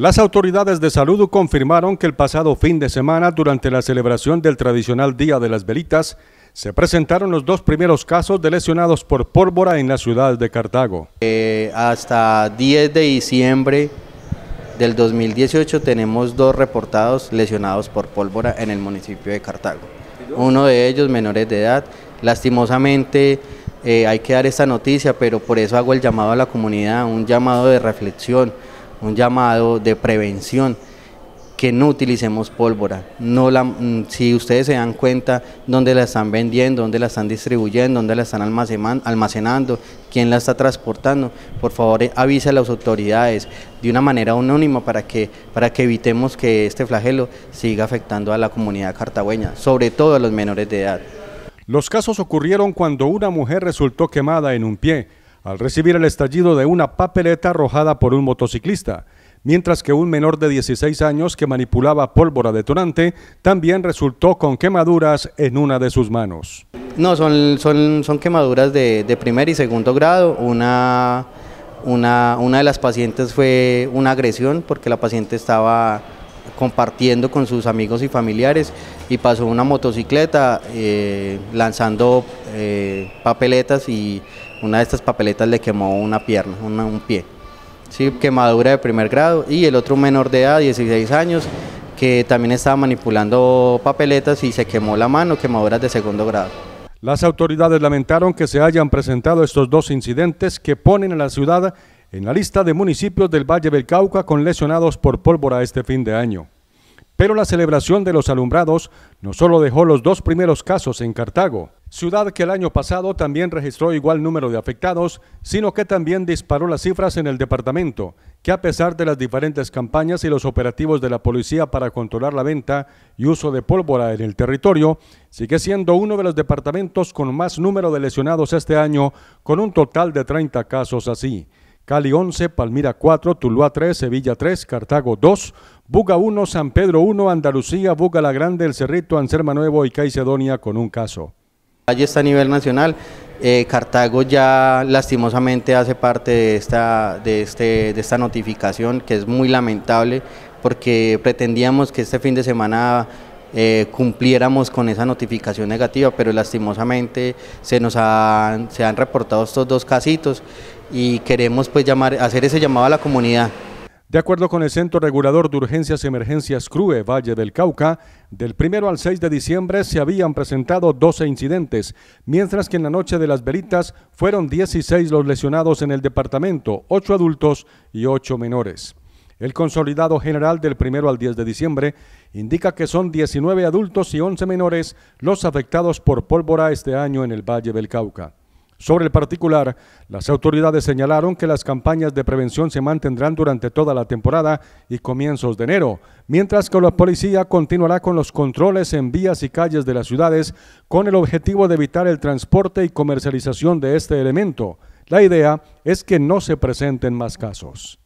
Las autoridades de salud confirmaron que el pasado fin de semana, durante la celebración del tradicional Día de las Velitas, se presentaron los dos primeros casos de lesionados por pólvora en la ciudad de Cartago. Eh, hasta 10 de diciembre del 2018 tenemos dos reportados lesionados por pólvora en el municipio de Cartago. Uno de ellos menores de edad. Lastimosamente eh, hay que dar esta noticia, pero por eso hago el llamado a la comunidad, un llamado de reflexión un llamado de prevención que no utilicemos pólvora. No la, mm, si ustedes se dan cuenta dónde la están vendiendo, dónde la están distribuyendo, dónde la están almacenando, quién la está transportando, por favor eh, avise a las autoridades de una manera anónima para que, para que evitemos que este flagelo siga afectando a la comunidad cartagüeña, sobre todo a los menores de edad. Los casos ocurrieron cuando una mujer resultó quemada en un pie al recibir el estallido de una papeleta arrojada por un motociclista, mientras que un menor de 16 años que manipulaba pólvora detonante también resultó con quemaduras en una de sus manos. No, son, son, son quemaduras de, primer y segundo grado. Una, una, una de las pacientes fue una agresión porque la paciente estaba compartiendo con sus amigos y familiares y pasó una motocicleta eh, lanzando eh, papeletas y una de estas papeletas le quemó una pierna, un pie. Sí, quemadura de primer grado y el otro menor de edad, 16 años, que también estaba manipulando papeletas y se quemó la mano, quemaduras de segundo grado. Las autoridades lamentaron que se hayan presentado estos dos incidentes que ponen a la ciudad en la lista de municipios del Valle del Cauca con lesionados por pólvora este fin de año. Pero la celebración de los alumbrados no solo dejó los dos primeros casos en Cartago, ciudad que el año pasado también registró igual número de afectados, sino que también disparó las cifras en el departamento, que a pesar de las diferentes campañas y los operativos de la policía para controlar la venta y uso de pólvora en el territorio, sigue siendo uno de los departamentos con más número de lesionados este año, con un total de 30 casos así. Cali 11, Palmira 4, Tuluá 3, Sevilla 3, Cartago 2, Buga 1, San Pedro 1, Andalucía, Buga la Grande, El Cerrito, Anserma Nuevo y Caicedonia con un caso. Allí está a nivel nacional. Eh, Cartago ya lastimosamente hace parte de esta, de, este, de esta notificación que es muy lamentable porque pretendíamos que este fin de semana eh, cumpliéramos con esa notificación negativa, pero lastimosamente se nos han, se han reportado estos dos casitos y queremos pues llamar, hacer ese llamado a la comunidad de acuerdo con el Centro Regulador de Urgencias y Emergencias CRUE Valle del Cauca, del 1 al 6 de diciembre se habían presentado 12 incidentes, mientras que en la noche de las veritas fueron 16 los lesionados en el departamento, 8 adultos y 8 menores. El consolidado general del 1 al 10 de diciembre indica que son 19 adultos y 11 menores los afectados por pólvora este año en el Valle del Cauca. Sobre el particular, las autoridades señalaron que las campañas de prevención se mantendrán durante toda la temporada y comienzos de enero, mientras que la policía continuará con los controles en vías y calles de las ciudades con el objetivo de evitar el transporte y comercialización de este elemento. La idea es que no se presenten más casos.